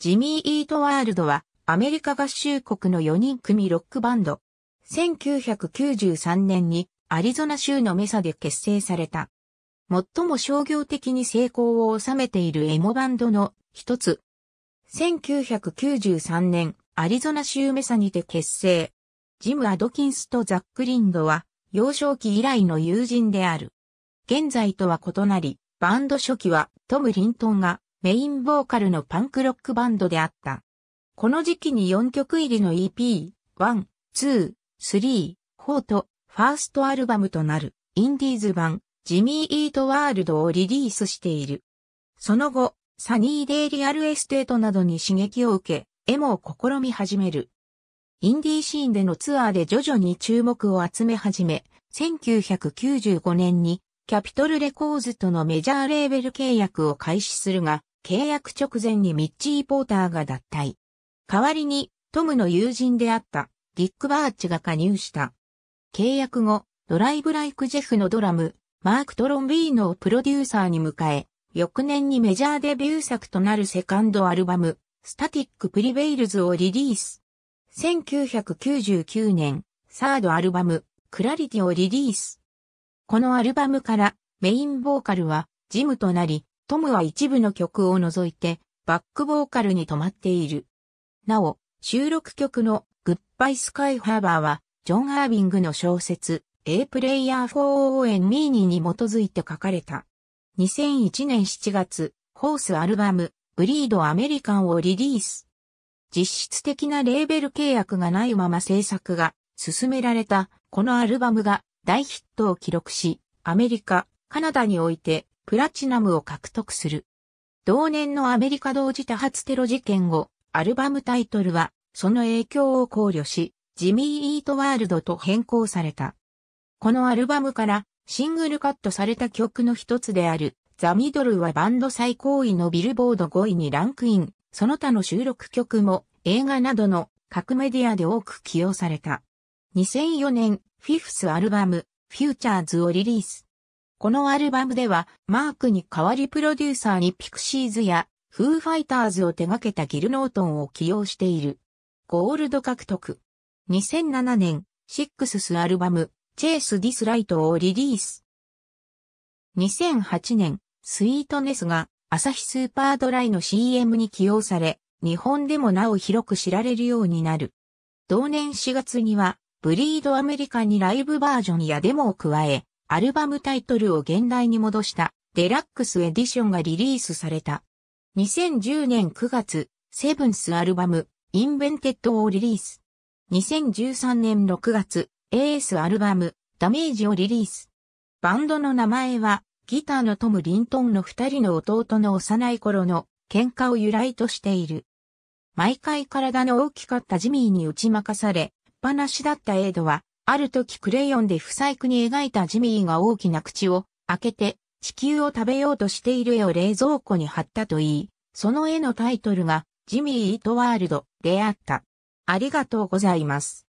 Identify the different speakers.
Speaker 1: ジミー・イートワールドはアメリカ合衆国の4人組ロックバンド。1993年にアリゾナ州のメサで結成された。最も商業的に成功を収めているエモバンドの一つ。1993年、アリゾナ州メサにて結成。ジム・アドキンスとザック・リンドは幼少期以来の友人である。現在とは異なり、バンド初期はトム・リントンがメインボーカルのパンクロックバンドであった。この時期に4曲入りの EP、1、2、3、4と、ファーストアルバムとなる、インディーズ版、ジミー・イート・ワールドをリリースしている。その後、サニー・デイ・リアル・エステートなどに刺激を受け、エモを試み始める。インディーシーンでのツアーで徐々に注目を集め始め、1995年にキャピトルレコーズとのメジャーレーベル契約を開始するが、契約直前にミッチー・ポーターが脱退。代わりに、トムの友人であった、ディック・バーチが加入した。契約後、ドライブ・ライク・ジェフのドラム、マーク・トロンビーノをプロデューサーに迎え、翌年にメジャーデビュー作となるセカンドアルバム、スタティック・プリベイルズをリリース。1999年、サードアルバム、クラリティをリリース。このアルバムからメインボーカルはジムとなり、トムは一部の曲を除いて、バックボーカルに止まっている。なお、収録曲のグッバイスカイハーバーは、ジョン・アービングの小説、A Player for o n m e n に基づいて書かれた。2001年7月、ホースアルバム、ブリードアメリカンをリリース。実質的なレーベル契約がないまま制作が進められたこのアルバムが大ヒットを記録し、アメリカ、カナダにおいてプラチナムを獲得する。同年のアメリカ同時多発テロ事件後、アルバムタイトルは、その影響を考慮し、ジミー・イート・ワールドと変更された。このアルバムから、シングルカットされた曲の一つである、ザ・ミドルはバンド最高位のビルボード5位にランクイン、その他の収録曲も映画などの各メディアで多く起用された。2004年、フィフスアルバム、フューチャーズをリリース。このアルバムでは、マークに代わりプロデューサーにピクシーズや、フーファイターズを手掛けたギルノートンを起用している。ゴールド獲得。2007年、シックススアルバム、チェイス・ディス・ライトをリリース。2008年、スイートネスが、朝日スーパードライの CM に起用され、日本でもなお広く知られるようになる。同年4月には、ブリードアメリカにライブバージョンやデモを加え、アルバムタイトルを現代に戻したデラックスエディションがリリースされた。2010年9月、セブンスアルバム、インベンテッドをリリース。2013年6月、AS アルバム、ダメージをリリース。バンドの名前は、ギターのトム・リントンの二人の弟の幼い頃の喧嘩を由来としている。毎回体の大きかったジミーに打ち負かされ、っぱなしだったエイドは、ある時クレヨンで不細工に描いたジミーが大きな口を開けて地球を食べようとしている絵を冷蔵庫に貼ったといい、その絵のタイトルがジミー・イート・ワールドであった。ありがとうございます。